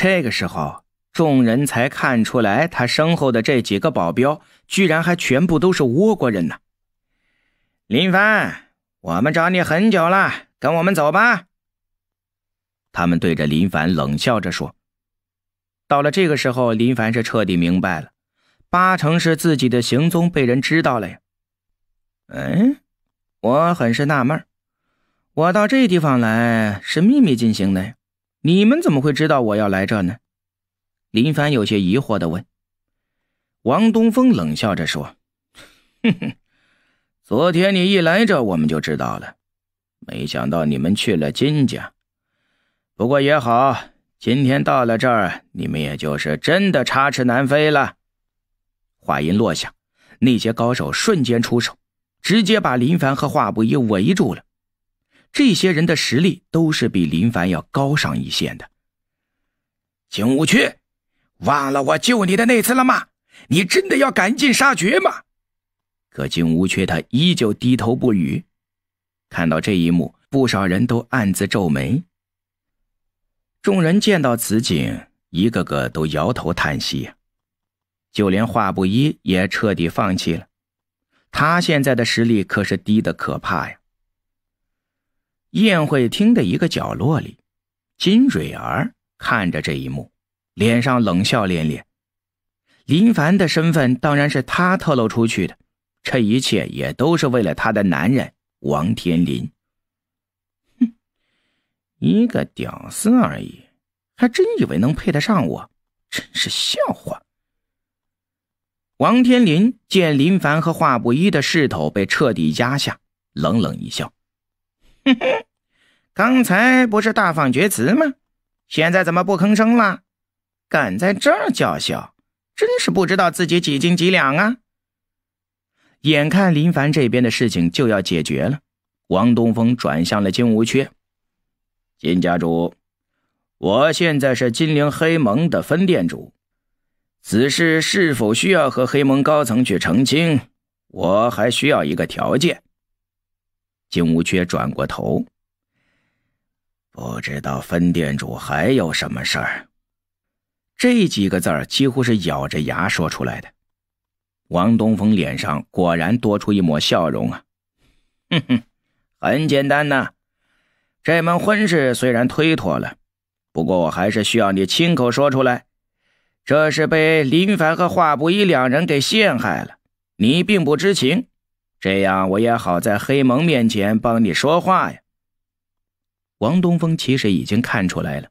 这个时候，众人才看出来，他身后的这几个保镖居然还全部都是倭国人呢。林凡，我们找你很久了，跟我们走吧。他们对着林凡冷笑着说到了这个时候，林凡是彻底明白了，八成是自己的行踪被人知道了呀。嗯，我很是纳闷我到这地方来是秘密进行的呀。你们怎么会知道我要来这呢？林凡有些疑惑的问。王东峰冷笑着说：“哼哼，昨天你一来这，我们就知道了。没想到你们去了金家，不过也好，今天到了这儿，你们也就是真的插翅难飞了。”话音落下，那些高手瞬间出手，直接把林凡和华不易围住了。这些人的实力都是比林凡要高上一线的。金无缺，忘了我救你的那次了吗？你真的要赶尽杀绝吗？可金无缺他依旧低头不语。看到这一幕，不少人都暗自皱眉。众人见到此景，一个个都摇头叹息就连华不一也彻底放弃了。他现在的实力可是低的可怕呀。宴会厅的一个角落里，金蕊儿看着这一幕，脸上冷笑连连。林凡的身份当然是她透露出去的，这一切也都是为了她的男人王天林。哼，一个屌丝而已，还真以为能配得上我？真是笑话！王天林见林凡和华不一的势头被彻底压下，冷冷一笑。哼哼，刚才不是大放厥词吗？现在怎么不吭声了？敢在这儿叫嚣，真是不知道自己几斤几两啊！眼看林凡这边的事情就要解决了，王东峰转向了金无缺：“金家主，我现在是金陵黑盟的分店主，此事是否需要和黑盟高层去澄清？我还需要一个条件。”金无缺转过头，不知道分店主还有什么事儿。这几个字儿几乎是咬着牙说出来的。王东峰脸上果然多出一抹笑容啊！哼哼，很简单呢。这门婚事虽然推脱了，不过我还是需要你亲口说出来。这是被林凡和华不一两人给陷害了，你并不知情。这样我也好在黑蒙面前帮你说话呀。王东峰其实已经看出来了，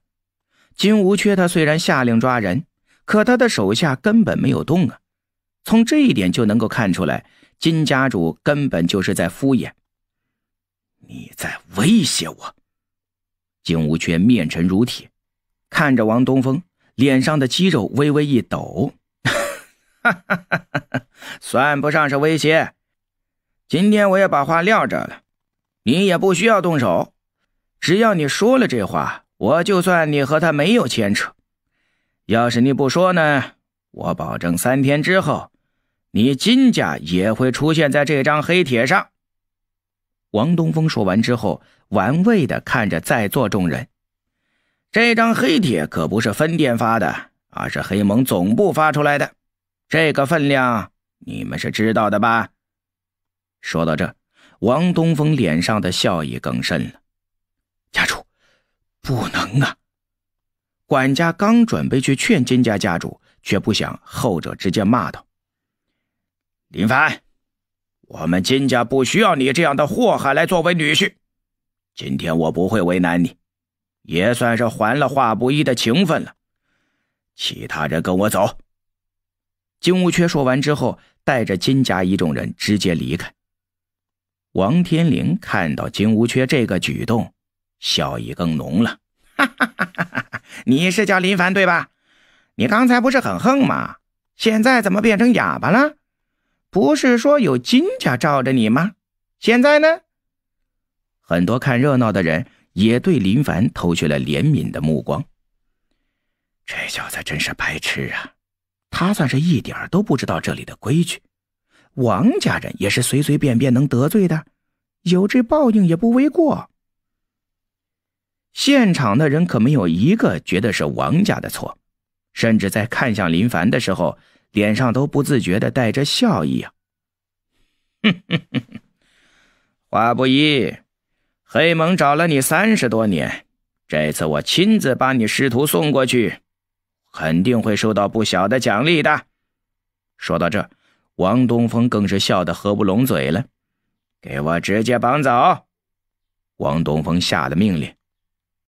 金无缺他虽然下令抓人，可他的手下根本没有动啊。从这一点就能够看出来，金家主根本就是在敷衍。你在威胁我？金无缺面沉如铁，看着王东峰，脸上的肌肉微微一抖，哈哈哈，算不上是威胁。今天我也把话撂这了，你也不需要动手，只要你说了这话，我就算你和他没有牵扯。要是你不说呢，我保证三天之后，你金家也会出现在这张黑帖上。王东峰说完之后，玩味的看着在座众人，这张黑帖可不是分店发的而是黑盟总部发出来的，这个分量你们是知道的吧？说到这，王东峰脸上的笑意更甚了。家主，不能啊！管家刚准备去劝金家家主，却不想后者直接骂道：“林凡，我们金家不需要你这样的祸害来作为女婿。今天我不会为难你，也算是还了华不一的情分了。其他人跟我走。”金无缺说完之后，带着金家一众人直接离开。王天林看到金无缺这个举动，笑意更浓了。哈哈哈哈哈！你是叫林凡对吧？你刚才不是很横吗？现在怎么变成哑巴了？不是说有金家罩着你吗？现在呢？很多看热闹的人也对林凡投去了怜悯的目光。这小子真是白痴啊！他算是一点都不知道这里的规矩。王家人也是随随便便能得罪的，有这报应也不为过。现场的人可没有一个觉得是王家的错，甚至在看向林凡的时候，脸上都不自觉的带着笑意啊。哼哼哼哼，花不一，黑蒙找了你三十多年，这次我亲自把你师徒送过去，肯定会受到不小的奖励的。说到这。王东峰更是笑得合不拢嘴了，给我直接绑走！王东峰下了命令。